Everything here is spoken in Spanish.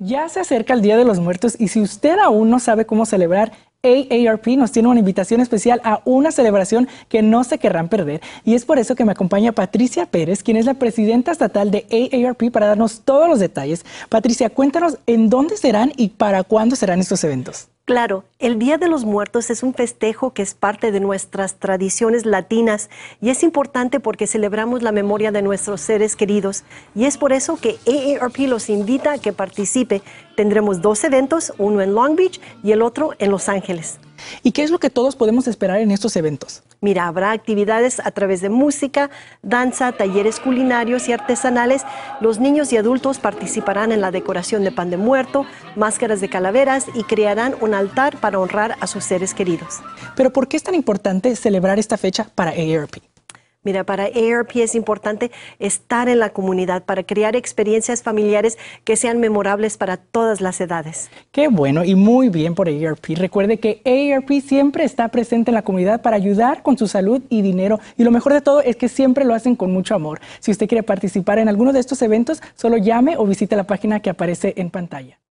Ya se acerca el Día de los Muertos y si usted aún no sabe cómo celebrar, AARP nos tiene una invitación especial a una celebración que no se querrán perder. Y es por eso que me acompaña Patricia Pérez, quien es la presidenta estatal de AARP, para darnos todos los detalles. Patricia, cuéntanos en dónde serán y para cuándo serán estos eventos. Claro, el Día de los Muertos es un festejo que es parte de nuestras tradiciones latinas y es importante porque celebramos la memoria de nuestros seres queridos y es por eso que AARP los invita a que participe. Tendremos dos eventos, uno en Long Beach y el otro en Los Ángeles. ¿Y qué es lo que todos podemos esperar en estos eventos? Mira, habrá actividades a través de música, danza, talleres culinarios y artesanales. Los niños y adultos participarán en la decoración de pan de muerto, máscaras de calaveras y crearán un altar para honrar a sus seres queridos. Pero ¿por qué es tan importante celebrar esta fecha para AARP? Mira, para ARP es importante estar en la comunidad para crear experiencias familiares que sean memorables para todas las edades. Qué bueno y muy bien por ARP. Recuerde que ARP siempre está presente en la comunidad para ayudar con su salud y dinero. Y lo mejor de todo es que siempre lo hacen con mucho amor. Si usted quiere participar en alguno de estos eventos, solo llame o visite la página que aparece en pantalla.